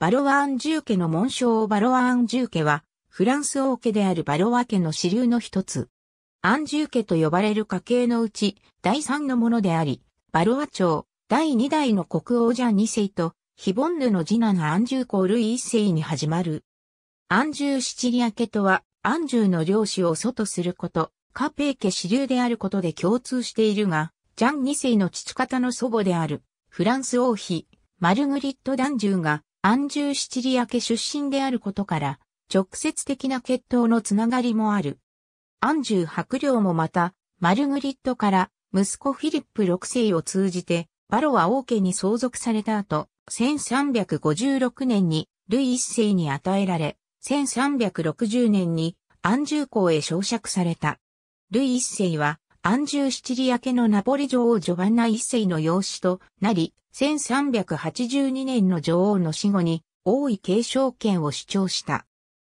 バロワーン住家の紋章バロワーン住家は、フランス王家であるバロワ家の支流の一つ。アンー家と呼ばれる家系のうち、第三のものであり、バロワ朝、第二代の国王ジャン二世と、ヒボンヌの次男アンジューコール一世に始まる。アンジューシチリア家とは、アンジューの領主を祖とすること、カペー家支流であることで共通しているが、ジャン二世の父方の祖母である、フランス王妃、マルグリット・ダンジューが、アンジューシチリア家出身であることから、直接的な血統のつながりもある。アンジュー領もまた、マルグリットから息子フィリップ6世を通じて、バロは王家に相続された後、1356年にルイ一世に与えられ、1360年にアンジュー公へ召釈された。ルイ一世はアンジューシチリア家のナポリ女王ジョバンナ一世の養子となり、1382年の女王の死後に王位継承権を主張した。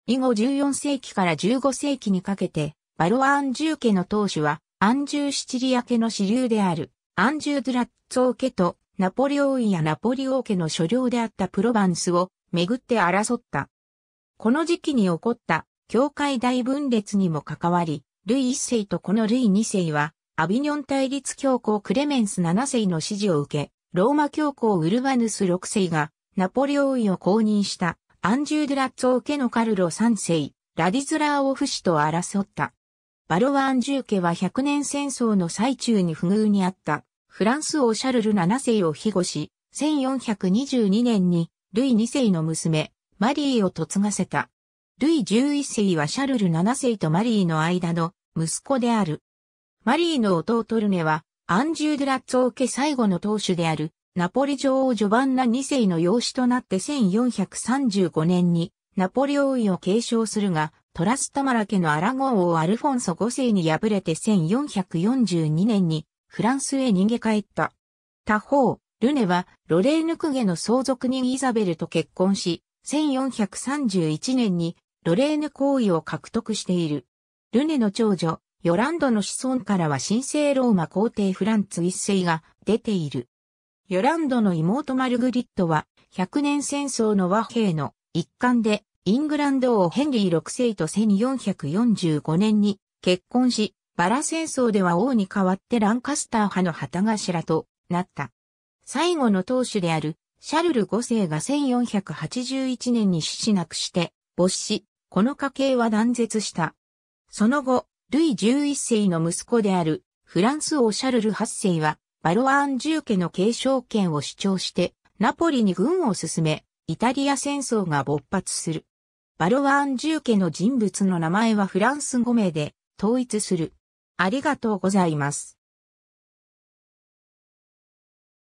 以後14世紀から15世紀にかけて、バロア・ンジュー家の当主は、アンジューシチリア家の支流である、アンジュー・ドラッツォー家と、ナポリ王位やナポリ王家の所領であったプロバンスを、めぐって争った。この時期に起こった、教会大分裂にも関わり、ルイ一世とこのルイ二世は、アビニョン対立教皇クレメンス七世の指示を受け、ローマ教皇ウルバヌス六世が、ナポレ王位を公認したアンジュ・ドラッツォー家のカルロ三世、ラディズラーオフ氏と争った。バロワアンジュー家は百年戦争の最中に不遇にあった、フランス王シャルル七世を庇護し、1422年に、ルイ二世の娘、マリーを嫁がせた。ルイ11世はシャルル7世とマリーの間の息子である。マリーの弟ルネは、アンジュ・ドラッツォ家最後の当主である、ナポリ女王ジョバンナ2世の養子となって1435年に、ナポリ王位を継承するが、トラスタマラ家のアラゴン王アルフォンソ5世に敗れて1442年にフランスへ逃げ帰った。他方、ルネはロレーヌクゲの相続人イザベルと結婚し、1431年にロレーヌ皇位を獲得している。ルネの長女、ヨランドの子孫からは神聖ローマ皇帝フランツ一世が出ている。ヨランドの妹マルグリットは、100年戦争の和平の一環で、イングランド王ヘンリー6世と1445年に結婚し、バラ戦争では王に代わってランカスター派の旗頭となった。最後の当主であるシャルル5世が1481年に死しなくして没し、この家系は断絶した。その後、ルイ11世の息子であるフランス王シャルル8世はバロアンジュ家の継承権を主張してナポリに軍を進め、イタリア戦争が勃発する。バロアンジュ家の人物の名前はフランス語名で統一する。ありがとうございます。